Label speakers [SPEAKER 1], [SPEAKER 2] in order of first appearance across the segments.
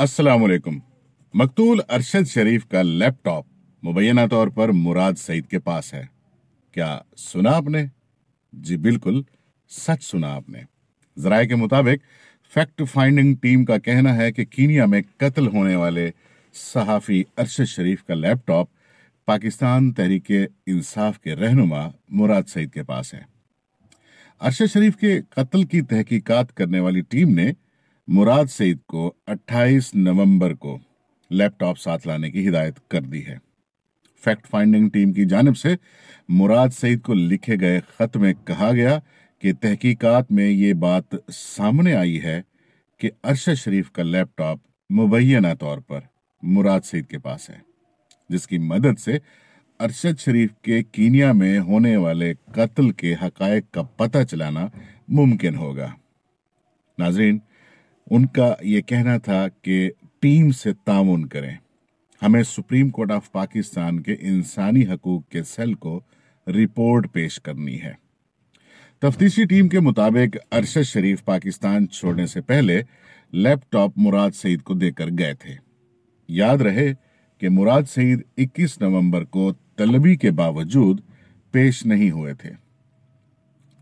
[SPEAKER 1] असलम मकतूल अरशद शरीफ का लैपटॉप मुबैना तौर पर मुराद सईद के पास है क्या सुना आपने जी बिल्कुल सच सुना आपने जराए के मुताबिक फैक्ट फाइंडिंग टीम का कहना है कि कीनिया में कत्ल होने वाले सहाफ़ी अरशद शरीफ का लैपटॉप पाकिस्तान तहरीक इंसाफ के रहनुमा मुराद सईद के पास है अरशद शरीफ के कत्ल की तहकीकात करने वाली टीम ने मुराद सईद को 28 नवंबर को लैपटॉप साथ लाने की हिदायत कर दी है फैक्ट फाइंडिंग टीम की जानब से मुराद सईद को लिखे गए ख़त में कहा गया कि तहकीकात में ये बात सामने आई है कि अरशद शरीफ का लैपटॉप मुबैना तौर पर मुराद सईद के पास है जिसकी मदद से अरशद शरीफ के कीनिया में होने वाले कत्ल के हकायक का पता चलाना मुमकिन होगा नाजरीन उनका ये कहना था कि टीम से ताउन करें हमें सुप्रीम कोर्ट ऑफ पाकिस्तान के इंसानी हकूक के सेल को रिपोर्ट पेश करनी है तफ्तीशी टीम के मुताबिक अरशद शरीफ पाकिस्तान छोड़ने से पहले लैपटॉप मुराद सईद को देकर गए थे याद रहे कि मुराद सईद 21 नवंबर को तलबी के बावजूद पेश नहीं हुए थे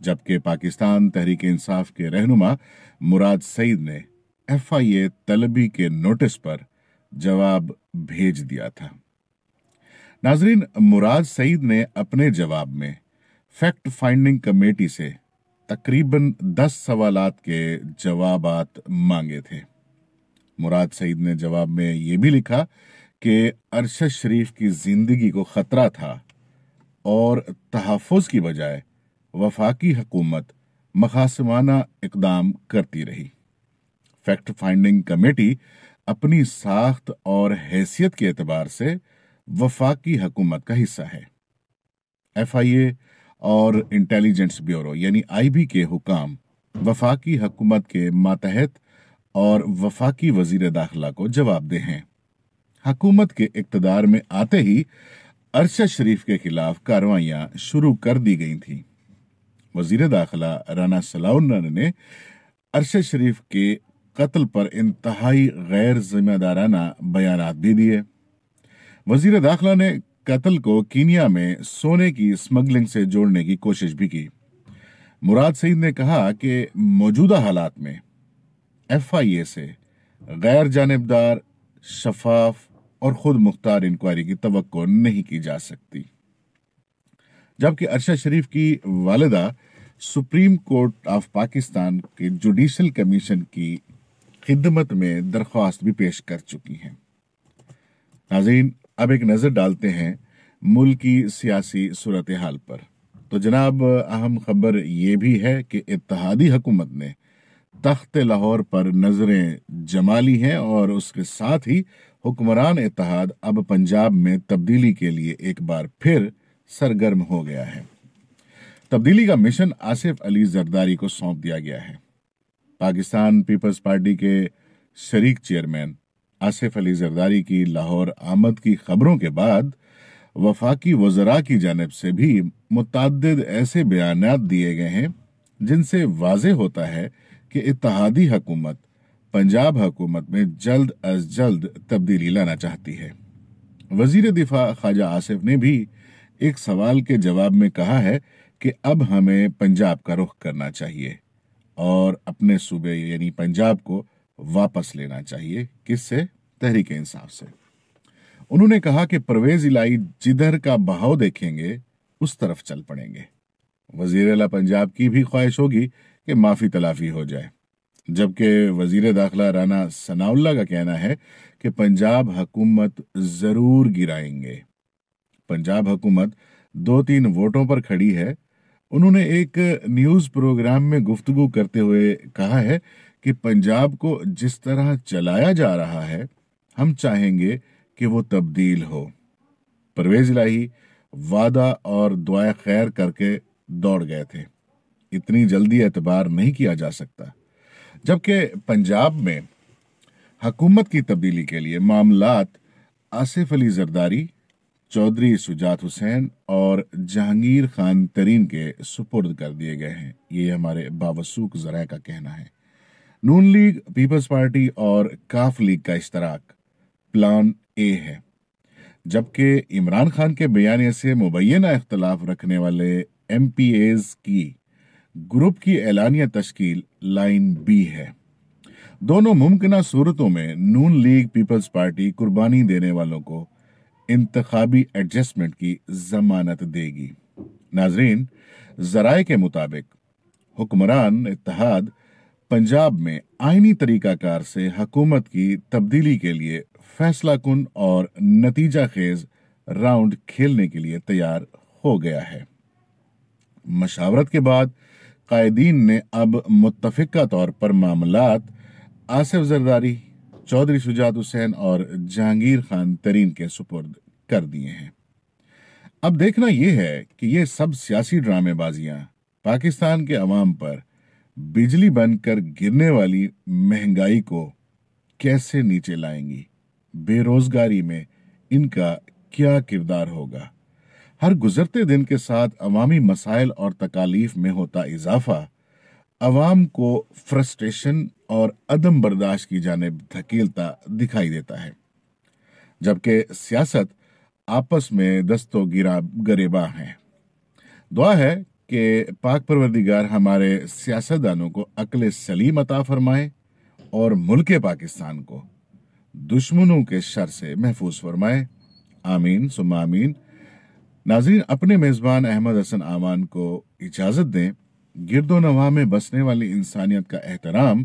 [SPEAKER 1] जबकि पाकिस्तान तहरीक इंसाफ के रहनुमा मुराद सईद ने एफआईए तलबी के नोटिस पर जवाब भेज दिया था नाजरीन मुराद सईद ने अपने जवाब में फैक्ट फाइंडिंग कमेटी से तकरीबन दस सवाल के जवाब मांगे थे मुराद सईद ने जवाब में यह भी लिखा कि अरशद शरीफ की जिंदगी को खतरा था और तहफ़ की बजाय वफाकी हकूमत मखासमाना इकदाम करती रही फैक्ट फाइंडिंग कमेटी अपनी साख्त और हैसियत के एतबार से वफाकी हकूमत का हिस्सा है एफ आई ए और इंटेलिजेंस ब्यूरो यानी आई बी के हुकाम वफाकी हकूमत के मातहत और वफाकी वजीर दाखिला को जवाब दे हैं हकूमत के इकतदार में आते ही अरशद शरीफ के खिलाफ कार्रवाइयां शुरू कर दी गई थी वजीर दाखिला राना सलाउन ने अरशद शरीफ के कत्ल पर इंतहाई गैर जिम्मेदाराना बयान दे दिए वजीर दाखिला ने कत्ल को कीनिया में सोने की स्मगलिंग से जोड़ने की कोशिश भी की मुराद सईद ने कहा कि मौजूदा हालात में एफआईए से गैर जानबदार शफाफ और खुद मुख्तार इंक्वायरी की तो नहीं की जा सकती जबकि अरशद शरीफ की वालदा सुप्रीम कोर्ट ऑफ पाकिस्तान के जुडिशल कमीशन की खिदमत में दरख्वास्त भी पेश कर चुकी हैं नाजीन अब एक नज़र डालते हैं मुल्क की सियासी सूरत हाल पर तो जनाब अहम खबर यह भी है कि इतिहादी हुकूमत ने तख्त लाहौर पर नज़रें जमा ली हैं और उसके साथ ही हुक्मरान इतिहाद अब पंजाब में तब्दीली के लिए एक बार फिर सरगर्म हो गया है तब्दीली का मिशन आसिफ अली जरदारी को सौंप दिया गया है पाकिस्तान पीपल्स पार्टी के शरीक चेयरमैन आसिफ अली जरदारी की लाहौर आमद की खबरों के बाद वफाकी वजरा की जानब से भी मुतद ऐसे बयान दिए गए हैं जिनसे वाज होता है कि इतिहादी हकूमत पंजाब हकूमत में जल्द अज जल्द तब्दीली लाना चाहती है वजीर दिफा ख्वाजा आसिफ ने भी एक सवाल के जवाब में कहा है कि अब हमें पंजाब का रुख करना चाहिए और अपने सूबे यानी पंजाब को वापस लेना चाहिए किससे तहरीक इंसाफ से उन्होंने कहा कि परवेज इलाई जिधर का बहाव देखेंगे उस तरफ चल पड़ेंगे वजीर अला पंजाब की भी ख्वाहिश होगी कि माफ़ी तलाफी हो जाए जबकि वजीर दाखिला राना सनाउल्ला का कहना है कि पंजाब हकूमत ज़रूर गिराएंगे पंजाब हकूमत दो तीन वोटों पर खड़ी है उन्होंने एक न्यूज़ प्रोग्राम में गुफ्तु करते हुए कहा है कि पंजाब को जिस तरह चलाया जा रहा है हम चाहेंगे कि वो तब्दील हो परवेज लाही वादा और दुआ खैर करके दौड़ गए थे इतनी जल्दी एतबार नहीं किया जा सकता जबकि पंजाब में हकूमत की तब्दीली के लिए मामलात आसिफ अली जरदारी चौधरी सुजात हुसैन और जहांगीर खान तरीन के सुपुर्द कर दिए गए हैं ये हमारे बावसूक जरा का कहना है नून लीग पीपल्स पार्टी और काफ लीग का इश्तराक प्लान ए है जबकि इमरान खान के बयान से मुबैना इख्तलाफ रखने वाले एम पी एज की ग्रुप की एलानिया तश्कील लाइन बी है दोनों मुमकिन सूरतों में नून लीग पीपल्स पार्टी कुर्बानी देने वालों को इंतबी एडजस्टमेंट की जमानत देगी नाजरीन जराए के मुताबिक हुक्मरान इतिहाद पंजाब में आइनी तरीकाकार से हकूमत की तब्दीली के लिए फैसला कुन और नतीजा खेज राउंड खेलने के लिए तैयार हो गया है मशावरत के बाद कायदीन ने अब मुतफ़ा तौर पर मामला आसिफ जरदारी चौधरी सुजात हुसैन और जहांगीर खान तरीन के सुपुर्द कर दिए हैं अब देखना यह है कि ये सब सियासी ड्रामेबाजियां पाकिस्तान के अवाम पर बिजली बनकर गिरने वाली महंगाई को कैसे नीचे लाएंगी बेरोजगारी में इनका क्या किरदार होगा हर गुजरते दिन के साथ अवामी मसाइल और तकालीफ में होता इजाफा अवाम को फ्रस्ट्रेशन और अदम बर्दाश्त की जानब धकेलता दिखाई देता है जबकि सियासत आपस में दस्तो गिरा गरेबा है दुआ है कि पाक परवरदिगार हमारे सियासतदानों को अकल सलीम अता फरमाए और मुल्क पाकिस्तान को दुश्मनों के शर से महफूज फरमाए आमीन सुम आमीन नाजरीन अपने मेज़बान अहमद हसन आमान को इजाज़त दें नवा में बसने वाली इंसानियत का एहतराम